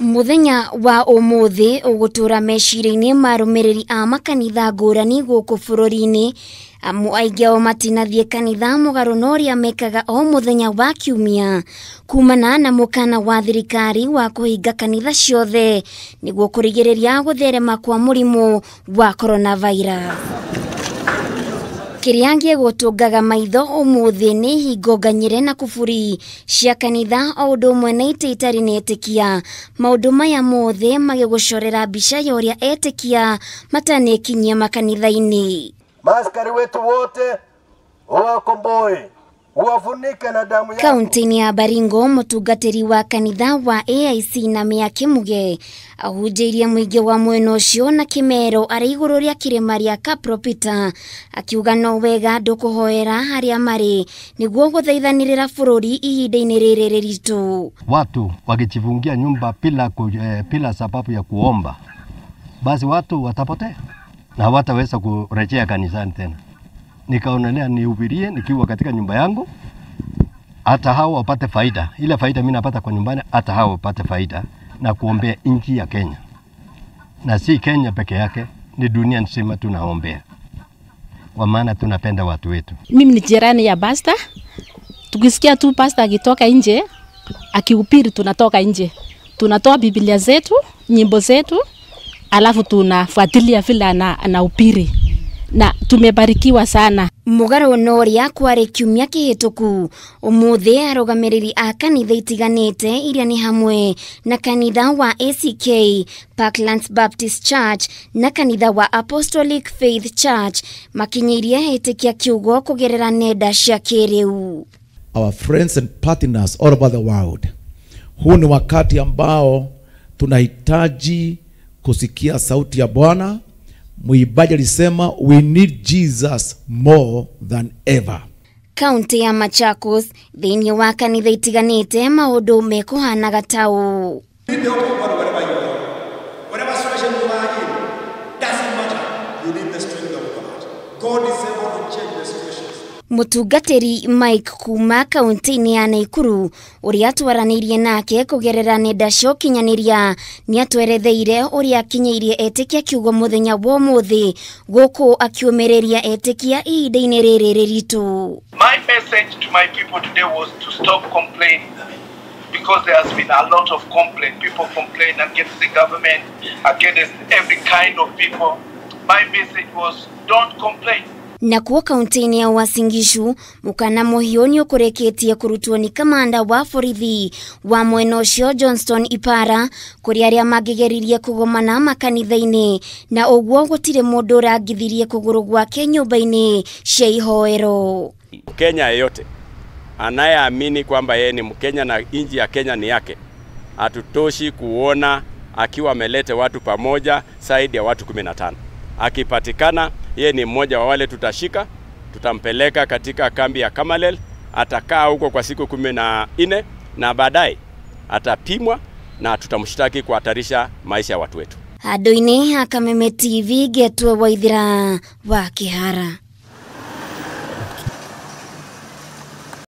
muthenya wa umuthi ugutura meciria-ini marumiriri a makanitha ngurani guku bururi-ini amu aingi ao matinathie kanitha mugaru na uria mekaga o muthenya wa kiumia kumana na mukana wa thirikari wa kuhinga kanitha ciothe niguo kurigiriria gutherema kwa murimu wa coronavirus kiria gĩgũtũngaga maitho ũmũthĩ nĩ hingo nganyĩre na kuburi cia kanitha o ũndũ ũmwe na itĩ itarĩ na etĩkia maũndũ maya mothe magĩgũcorera mbica ya ũrĩa etĩkia matanĩkinyia makanitha-inĩ maaskari wetu wote uwakomboe kaunti-inĩ ya baringo mũtungatĩri wa kanitha wa aic na mĩake muge ahunjĩirie mũingĩ wa mwena ũcio na kĩmero arĩ igũrũ rĩa kĩrĩma rĩa kapropita akiuga no wega andũ kũhoera harĩa marĩ nĩguo gũthaithanĩrĩra bũrũri ihinda-inĩ rĩrĩ rĩritũ watu wakichifungia nyumba pila, ku, eh, pila sababu ya kuomba basi watu watapotea na wataweza kurejea kanisani tena nikaonelea nihubirie nikiwa katika nyumba yangu, hata hao wapate faida. Ile faida mimi napata kwa nyumbani, hata hao wapate faida na kuombea nchi ya Kenya, na si Kenya peke yake, ni dunia nzima tunaombea, kwa maana tunapenda watu wetu. Mimi ni jirani ya Basta, tukisikia tu Basta akitoka nje akihubiri, tunatoka nje, tunatoa Biblia zetu, nyimbo zetu, alafu tunafuatilia vile anahubiri ana na tumebarikiwa sana mugaro noria kwari kiumia kihituku umuthi arugamiriri a kanitha itiganite iria ni hamwe na kanitha wa ACK Parklands Baptist Church na kanitha wa Apostolic Faith Church makinyirie itikia kiugo kugerera nenda cia kiriu our friends and partners all over the world huu ni wakati ambao tunahitaji kusikia sauti ya Bwana Mwimbaji alisema we need Jesus more than ever. Kaunti ya Machakos thiini wa kanitha itiganite maundu mekuhanaga tau mutungatiri mike kuma kaunti-inĩ ya naikuru ũrĩa atwaranĩirie nake kũgerera nenda cia ũkinyaniria nĩ atweretheire ũrĩa akinyĩirie etĩkia kiugo muthenya wa ũmũthĩ gũkũ akiũmĩrĩria etĩkia ihinda-inĩ rĩrĩ rĩritũ my message to my people today was to stop complaining because there has been a lot of complaint people complain against the government against every kind of people my message was don't complain nakuo kuwa inĩ ya wasingishu mukana mũkana mũhiũ nĩ ũkũrĩkĩtie kũrutwo kamanda wa borithi wa mwena ũcio Johnston Ipara kũrĩ arĩa mangĩgeririe kũgomana makanitha-inĩ na ũguo gũtirĩ mũndũ ũrangithirie kũgũrũ gwake nyũmba-inĩ cia ihoero. Kenya yeyote anayeamini kwamba yeye ni Mkenya na inji ya Kenya ni yake hatutoshi kuona akiwa amelete watu pamoja zaidi ya watu 15 akipatikana yeye ni mmoja wa wale tutashika, tutampeleka katika kambi ya Kamalel, atakaa huko kwa siku kumi na nne na baadaye atapimwa na tutamshtaki kuhatarisha maisha ya watu wetu. Adoine inä ha kameme tv getwo waithira wa Kihara.